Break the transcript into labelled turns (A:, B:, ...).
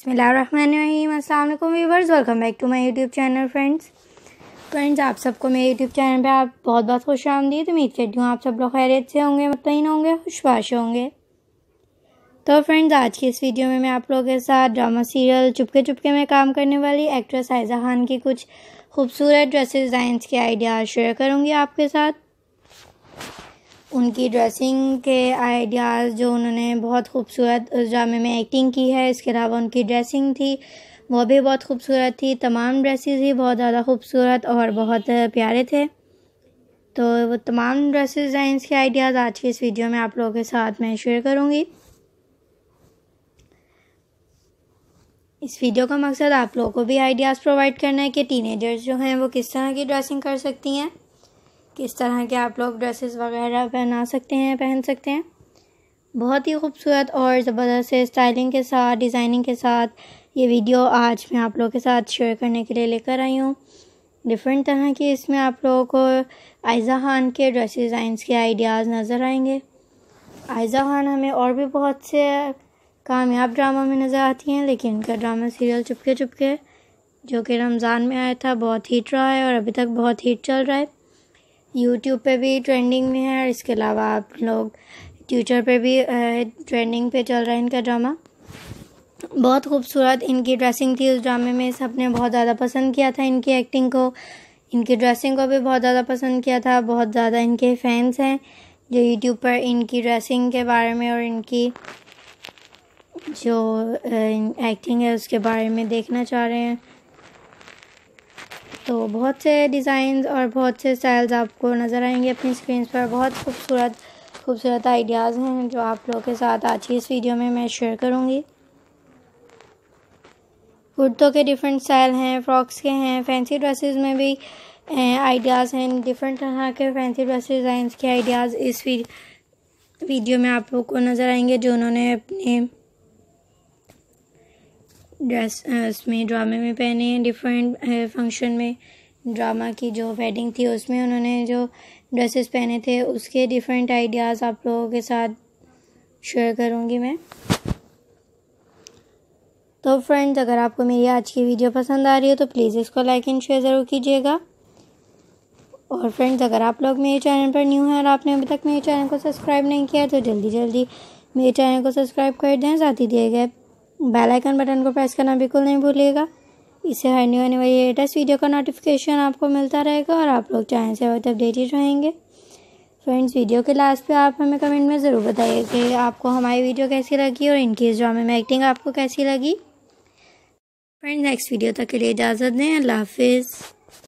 A: बसमिलीम viewers welcome back to my YouTube channel friends friends आप सबको मेरे यूट्यूब चैनल पे आप बहुत बहुत खुश आमदी तो उम्मीद करती हूँ आप सब लोग खैरियत से होंगे मतमिन होंगे खुशबाश होंगे तो फ्रेंड्स आज की इस वीडियो में मैं आप लोगों के साथ ड्रामा सीरियल चुपके चुपके में काम करने वाली एक्ट्रेस आयजा खान की कुछ खूबसूरत ड्रेसेस डिज़ाइंस के आइडियाज़ शेयर करूँगी आपके साथ उनकी ड्रेसिंग के आइडियाज़ जो उन्होंने बहुत खूबसूरत उस ड्रामे में एक्टिंग की है इसके अलावा उनकी ड्रेसिंग थी वो भी बहुत खूबसूरत थी तमाम ड्रेसेस ही बहुत ज़्यादा खूबसूरत और बहुत प्यारे थे तो वो तमाम ड्रेसेस डिज़ाइंस के आइडियाज़ आज की इस वीडियो में आप लोगों के साथ मैं शेयर करूँगी इस वीडियो का मकसद आप लोगों को भी आइडियाज़ प्रोवाइड करना है कि टीनेजर्स जो हैं वो किस तरह की ड्रेसिंग कर सकती हैं किस तरह के आप लोग ड्रेसेस वगैरह पहना सकते हैं पहन सकते हैं बहुत ही खूबसूरत और ज़बरदस्त स्टाइलिंग के साथ डिज़ाइनिंग के साथ ये वीडियो आज मैं आप लोगों के साथ शेयर करने के लिए लेकर आई हूँ डिफरेंट तरह की इसमें आप लोगों को आयज़ा खान के ड्रेस डिज़ाइंस के आइडियाज़ नज़र आएंगे आयज़ा खान हमें और भी बहुत से कामयाब ड्रामा में नज़र आती हैं लेकिन इनका ड्रामा सीरियल चुपके चुपके जो कि रमज़ान में आया था बहुत हीट रहा है और अभी तक बहुत हीट चल रहा है यूट्यूब पे भी ट्रेंडिंग में है और इसके अलावा आप लोग ट्विटर पे भी ट्रेंडिंग पे चल रहा है इनका ड्रामा बहुत खूबसूरत इनकी ड्रेसिंग थी उस ड्रामे में सबने बहुत ज़्यादा पसंद किया था इनकी एक्टिंग को इनकी ड्रेसिंग को भी बहुत ज़्यादा पसंद किया था बहुत ज़्यादा इनके फैंस हैं जो यूट्यूब पर इनकी ड्रेसिंग के बारे में और इनकी जो एक्टिंग है उसके बारे में देखना चाह रहे हैं तो बहुत से डिज़ाइंस और बहुत से स्टाइल्स आपको नज़र आएंगे अपनी स्क्रीन पर बहुत खूबसूरत खूबसूरत आइडियाज़ हैं जो आप लोगों के साथ आज की इस वीडियो में मैं शेयर करूँगी कुर्तों के डिफरेंट स्टाइल हैं फ्रॉक्स के हैं फैंसी ड्रेसेस में भी आइडियाज़ हैं डिफरेंट तरह के फैंसी ड्रेस डिज़ाइन के आइडियाज़ इस वीडियो में आप लोग को नज़र आएंगे जो उन्होंने अपने ड्रेस उसमें ड्रामे में पहने हैं डिफरेंट फंक्शन में ड्रामा की जो वेडिंग थी उसमें उन्होंने जो ड्रेसेस पहने थे उसके डिफरेंट आइडियाज़ आप लोगों के साथ शेयर करूँगी मैं तो फ्रेंड्स अगर आपको मेरी आज की वीडियो पसंद आ रही हो तो प्लीज़ इसको लाइक एंड शेयर ज़रूर कीजिएगा और फ्रेंड्स अगर आप लोग मेरे चैनल पर न्यू हैं और आपने अभी तक मेरे चैनल को सब्सक्राइब नहीं किया तो जल्दी जल्दी मेरे चैनल को सब्सक्राइब कर दें साथ ही दिए गए बेल आइकन बटन को प्रेस करना बिल्कुल नहीं भूलिएगा इससे हर न्यू आने वाली लेटेस्ट वीडियो का नोटिफिकेशन आपको मिलता रहेगा और आप लोग चैनल से वक्त अपडेटेड रहेंगे फ्रेंड्स वीडियो के लास्ट पे आप हमें कमेंट में ज़रूर बताइए कि आपको हमारी वीडियो कैसी लगी और इनकेस ड्रामे में एक्टिंग आपको कैसी लगी फ्रेंड्स नेक्स्ट वीडियो तक के लिए इजाज़त दें अल्लाह हाफिज़